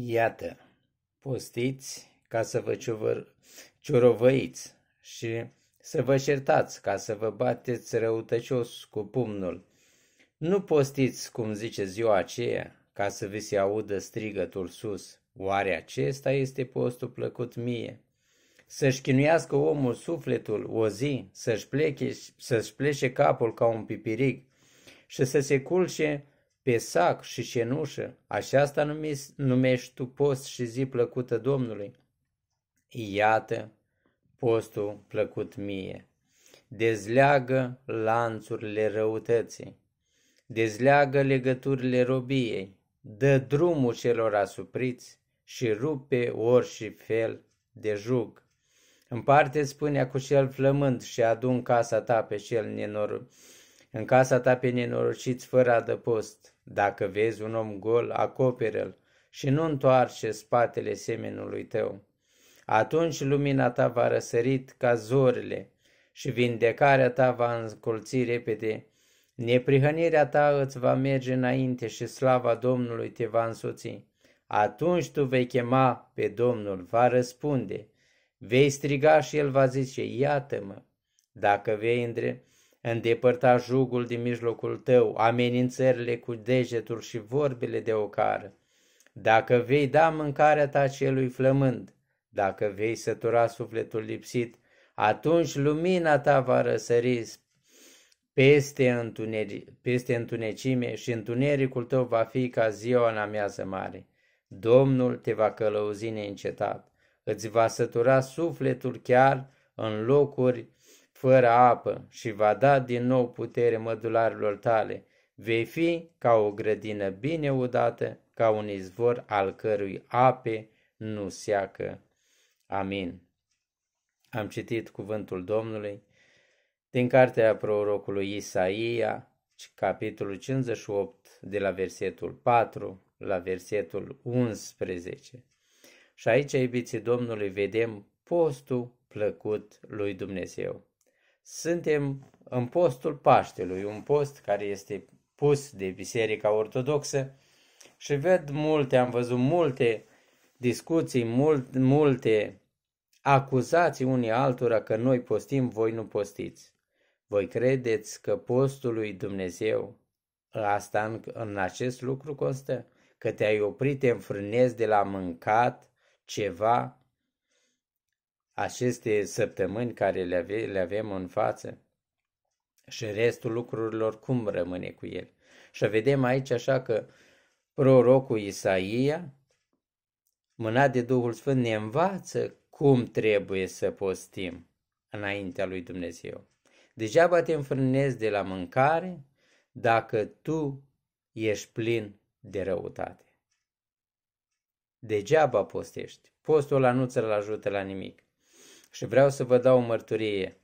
Iată, postiți ca să vă ciuvăr, ciurovăiți și să vă certați ca să vă bateți răutăcios cu pumnul. Nu postiți, cum zice ziua aceea, ca să vi se audă strigătul sus. Oare acesta este postul plăcut mie? Să-și chinuiască omul sufletul o zi, să-și să-și plece capul ca un pipiric și să se culce pe sac și cenușă, asta numesc, numești tu post și zi plăcută Domnului. Iată postul plăcut mie. Dezleagă lanțurile răutății, dezleagă legăturile robiei, dă drumul celor asupriți și rupe orice fel de jug. Împarte spunea cu cel flămând și adun casa ta pe cel nenor în casa ta pe nenorociți fără adăpost. Dacă vezi un om gol, acoperă-l și nu întoarce spatele semenului tău. Atunci lumina ta va răsărit ca zorile și vindecarea ta va încolți repede. Neprihănirea ta îți va merge înainte și slava Domnului te va însoți. Atunci tu vei chema pe Domnul, va răspunde. Vei striga și el va zice, iată-mă. Dacă vei îndre îndepărta jugul din mijlocul tău, amenințările cu degetul și vorbele de ocară. Dacă vei da mâncarea ta celui flămând, dacă vei sătura sufletul lipsit, atunci lumina ta va răsări peste, întuneri, peste întunecime și întunericul tău va fi ca ziua în amiază mare. Domnul te va călăuzi neîncetat, îți va sătura sufletul chiar în locuri fără apă și va da din nou putere mădularilor tale. Vei fi ca o grădină bine udată, ca un izvor al cărui ape nu seacă. Amin. Am citit cuvântul Domnului din cartea prorocului Isaia, capitolul 58, de la versetul 4 la versetul 11. Și aici, iubiții Domnului, vedem postul plăcut lui Dumnezeu. Suntem în postul Paștelui, un post care este pus de Biserica Ortodoxă și ved multe, am văzut multe discuții, mult, multe acuzații unii altora că noi postim, voi nu postiți. Voi credeți că postul lui Dumnezeu asta în, în acest lucru constă? Că te-ai oprit, te înfrânezi de la mâncat ceva aceste săptămâni care le, ave, le avem în față și restul lucrurilor cum rămâne cu el. Și vedem aici așa că prorocul Isaia, mânat de Duhul Sfânt, ne învață cum trebuie să postim înaintea lui Dumnezeu. Degeaba te înfrânezi de la mâncare dacă tu ești plin de răutate. Degeaba postești. Postul ăla nu ți-l ajută la nimic și vreau să vă dau o mărturie.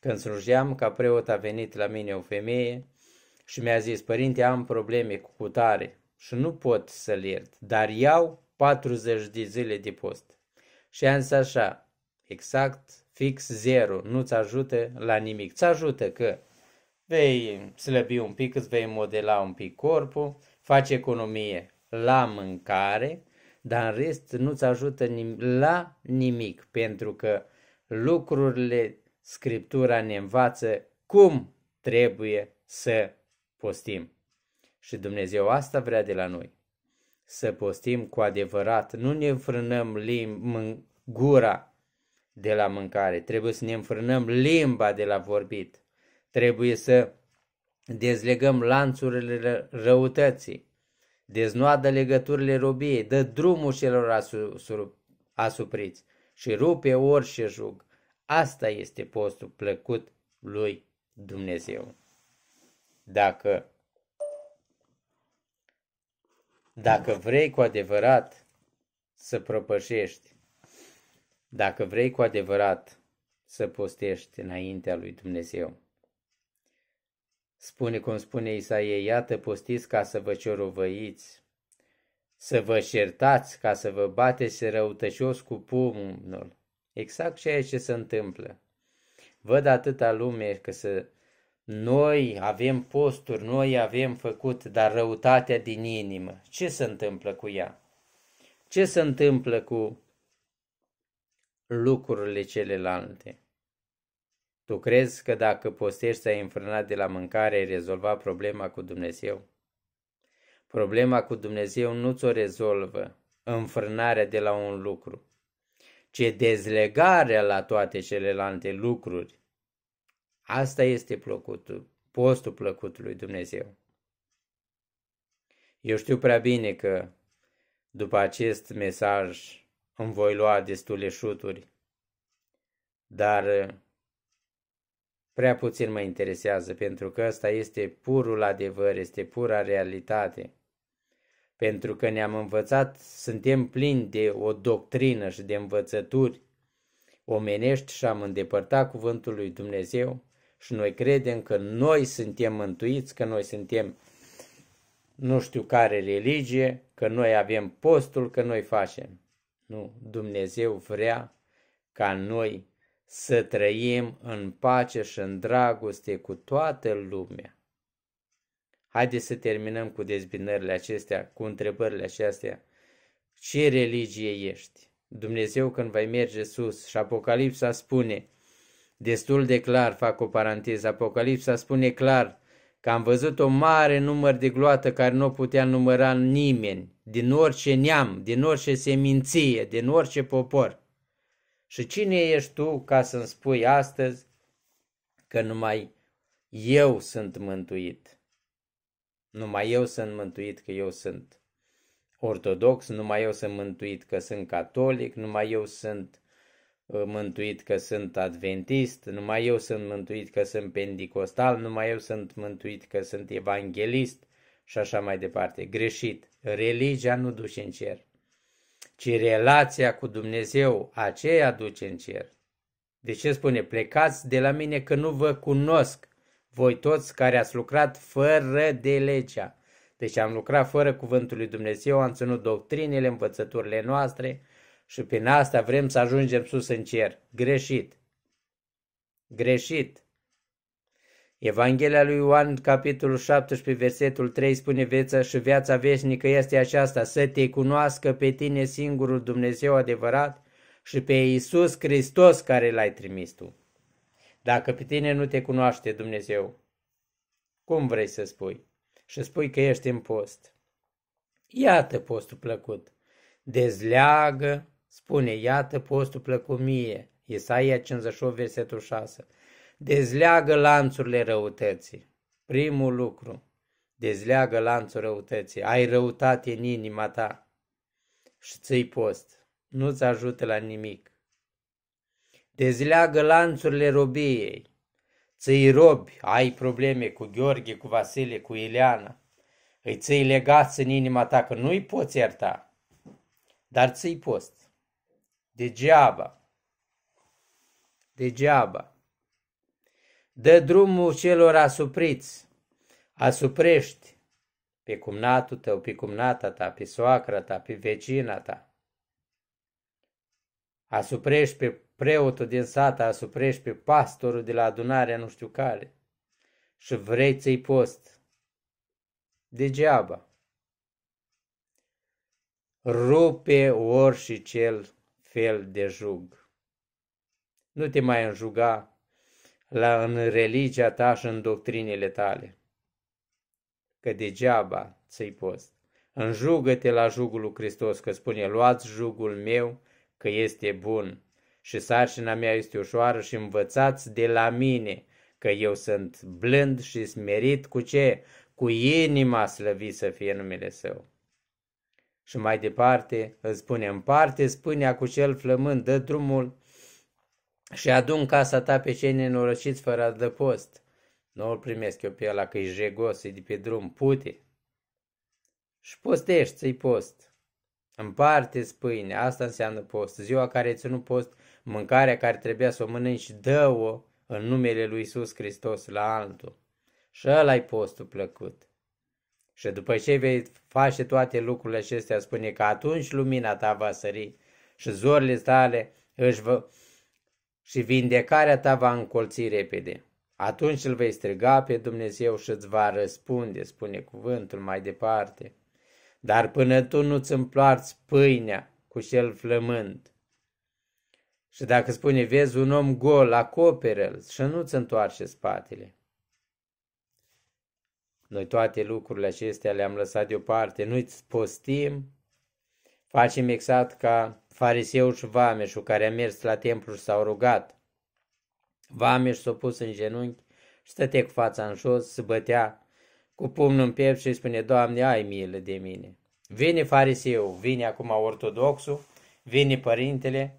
Când slujeam, ca preot a venit la mine o femeie și mi-a zis, părinte, am probleme cu cutare și nu pot să-l iert, dar iau 40 de zile de post. Și am zis așa, exact, fix zero, nu-ți ajută la nimic. Ți ajută că vei slăbi un pic, îți vei modela un pic corpul, faci economie la mâncare, dar în rest nu-ți ajută nim- la nimic, pentru că lucrurile Scriptura ne învață cum trebuie să postim. Și Dumnezeu asta vrea de la noi. Să postim cu adevărat, nu ne înfrânăm lim- gura de la mâncare, trebuie să ne înfrânăm limba de la vorbit, trebuie să dezlegăm lanțurile răutății, deznoadă legăturile robiei, dă drumul celor asupriți și rupe orice jug, Asta este postul plăcut lui Dumnezeu. Dacă, dacă vrei cu adevărat să propășești, dacă vrei cu adevărat să postești înaintea lui Dumnezeu. Spune cum spune Isaie, iată postiți ca să vă ciorovăiți, să vă șertați ca să vă bateți răutăcios cu pumnul, Exact ceea ce se întâmplă. Văd atâta lume că să noi avem posturi, noi avem făcut, dar răutatea din inimă, ce se întâmplă cu ea? Ce se întâmplă cu lucrurile celelalte? Tu crezi că dacă postești ai înfrânat de la mâncare, ai rezolva problema cu Dumnezeu? Problema cu Dumnezeu nu ți-o rezolvă înfrânarea de la un lucru ce dezlegare la toate celelalte lucruri. Asta este plăcutul, postul plăcut lui Dumnezeu. Eu știu prea bine că după acest mesaj îmi voi lua destule șuturi, dar uh, prea puțin mă interesează, pentru că ăsta este purul adevăr, este pura realitate pentru că ne-am învățat, suntem plini de o doctrină și de învățături omenești și am îndepărtat cuvântul lui Dumnezeu și noi credem că noi suntem mântuiți, că noi suntem nu știu care religie, că noi avem postul, că noi facem. Nu, Dumnezeu vrea ca noi să trăim în pace și în dragoste cu toată lumea. Haideți să terminăm cu dezbinările acestea, cu întrebările acestea. Ce religie ești? Dumnezeu când vei merge sus și Apocalipsa spune, destul de clar, fac o paranteză, Apocalipsa spune clar că am văzut o mare număr de gloată care nu o putea număra nimeni, din orice neam, din orice seminție, din orice popor. Și cine ești tu ca să-mi spui astăzi că numai eu sunt mântuit? numai eu sunt mântuit că eu sunt ortodox, numai eu sunt mântuit că sunt catolic, numai eu sunt ă, mântuit că sunt adventist, numai eu sunt mântuit că sunt pentecostal, numai eu sunt mântuit că sunt evanghelist și așa mai departe. Greșit. Religia nu duce în cer, ci relația cu Dumnezeu aceea duce în cer. De ce spune? Plecați de la mine că nu vă cunosc voi toți care ați lucrat fără de legea. Deci am lucrat fără cuvântul lui Dumnezeu, am ținut doctrinele, învățăturile noastre și prin asta vrem să ajungem sus în cer. Greșit. Greșit. Evanghelia lui Ioan, capitolul 17, versetul 3 spune veță și viața veșnică este aceasta, să te cunoască pe tine singurul Dumnezeu adevărat și pe Iisus Hristos care l-ai trimis tu dacă pe tine nu te cunoaște Dumnezeu, cum vrei să spui? Și spui că ești în post. Iată postul plăcut. Dezleagă, spune, iată postul plăcut mie. Isaia 58, versetul 6. Dezleagă lanțurile răutății. Primul lucru, dezleagă lanțul răutății. Ai răutate în inima ta și ți post. Nu-ți ajută la nimic dezleagă lanțurile robiei. Ți-i robi, ai probleme cu Gheorghe, cu Vasile, cu Ileana. Îi ți-i legați în inima ta că nu-i poți ierta, dar ți-i post. Degeaba. Degeaba. Dă drumul celor asupriți, asuprești pe cumnatul tău, pe cumnata ta, pe soacra ta, pe vecina ta. Asuprești pe preotul din sata asuprești pe pastorul de la adunarea nu știu care și vrei să-i post. Degeaba. Rupe ori și cel fel de jug. Nu te mai înjuga la în religia ta și în doctrinele tale, că degeaba ți-i post. Înjugă-te la jugul lui Hristos, că spune, luați jugul meu, că este bun și sarșina mea este ușoară și învățați de la mine că eu sunt blând și smerit cu ce? Cu inima slăvit să fie numele Său. Și mai departe îți spune, împarte spânea cu cel flămând, dă drumul și adun casa ta pe cei nenorociți fără adăpost. Nu îl primesc eu pe ăla că e jegos, e de pe drum, pute. Și postești, ți post. Împarte spune asta înseamnă post. Ziua care ți nu post, mâncarea care trebuia să o mănânci, dă-o în numele lui Iisus Hristos la altul. Și ăla i postul plăcut. Și după ce vei face toate lucrurile acestea, spune că atunci lumina ta va sări și zorile tale își vă... și vindecarea ta va încolți repede. Atunci îl vei striga pe Dumnezeu și îți va răspunde, spune cuvântul mai departe. Dar până tu nu-ți împlarți pâinea cu cel flământ și dacă spune, vezi un om gol, acoperă-l și nu-ți întoarce spatele. Noi toate lucrurile acestea le-am lăsat deoparte, nu-ți postim, facem exact ca fariseul și vameșul care a mers la templu și s-au rugat. Vameș s-a pus în genunchi și stătea cu fața în jos, se bătea cu pumnul în piept și îi spune, Doamne, ai milă de mine. Vine fariseu, vine acum ortodoxul, vine părintele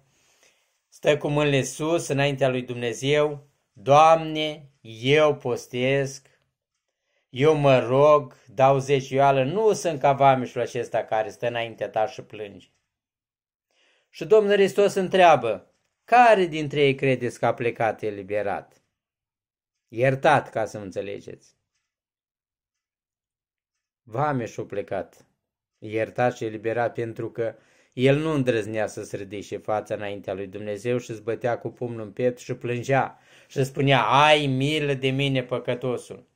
stă cu mâinile sus înaintea lui Dumnezeu, Doamne, eu postesc, eu mă rog, dau zecioală, nu sunt ca vamișul acesta care stă înaintea ta și plânge. Și Domnul Hristos întreabă, care dintre ei credeți că a plecat eliberat? Iertat, ca să înțelegeți. Vameșul plecat, iertat și eliberat pentru că el nu îndrăznea să se ridice fața înaintea lui Dumnezeu și zbătea cu pumnul în piept și plângea și spunea, ai milă de mine păcătosul.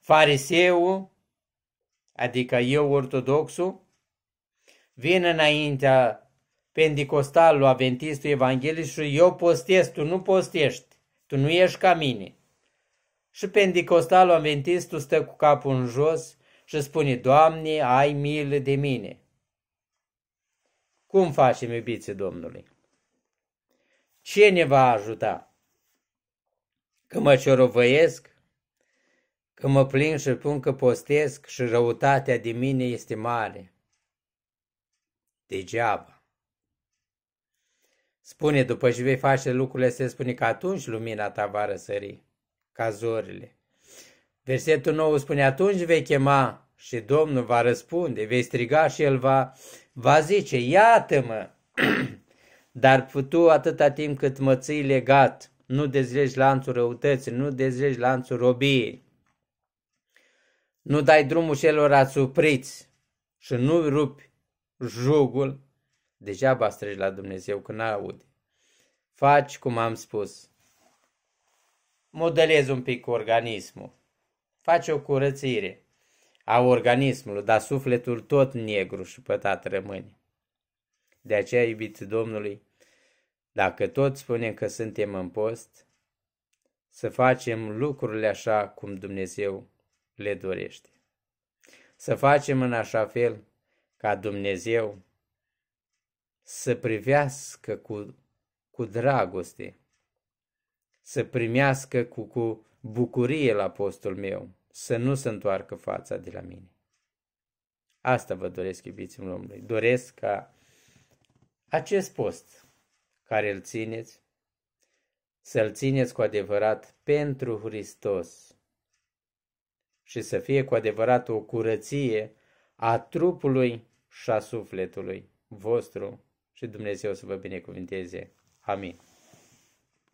Fariseul, adică eu ortodoxul, vine înaintea pendicostalului, aventistul evanghelist și eu postez, tu nu postești, tu nu ești ca mine. Și pendicostalul, aventistul, stă cu capul în jos și spune, Doamne, ai milă de mine. Cum facem, iubiții Domnului? Ce ne va ajuta? Că mă ciorovăiesc? Că mă plin și pun că postesc și răutatea de mine este mare? Degeaba. Spune, după ce vei face lucrurile, se spune că atunci lumina ta va răsări, ca zorile. Versetul nou spune, atunci vei chema și Domnul va răspunde, vei striga și El va va zice, iată-mă, dar tu atâta timp cât mă ții legat, nu dezlegi lanțul răutății, nu dezlegi lanțul robiei, nu dai drumul celor asupriți și nu rupi jugul, degeaba străgi la Dumnezeu când n-aude. Faci cum am spus. Modelezi un pic organismul. Faci o curățire a organismului, dar sufletul tot negru și pătat rămâne. De aceea, iubiți Domnului, dacă tot spunem că suntem în post, să facem lucrurile așa cum Dumnezeu le dorește. Să facem în așa fel ca Dumnezeu să privească cu, cu dragoste, să primească cu, cu bucurie la postul meu să nu se întoarcă fața de la mine. Asta vă doresc, în Domnului. Doresc ca acest post care îl țineți, să-l țineți cu adevărat pentru Hristos și să fie cu adevărat o curăție a trupului și a sufletului vostru și Dumnezeu să vă binecuvinteze. Amin.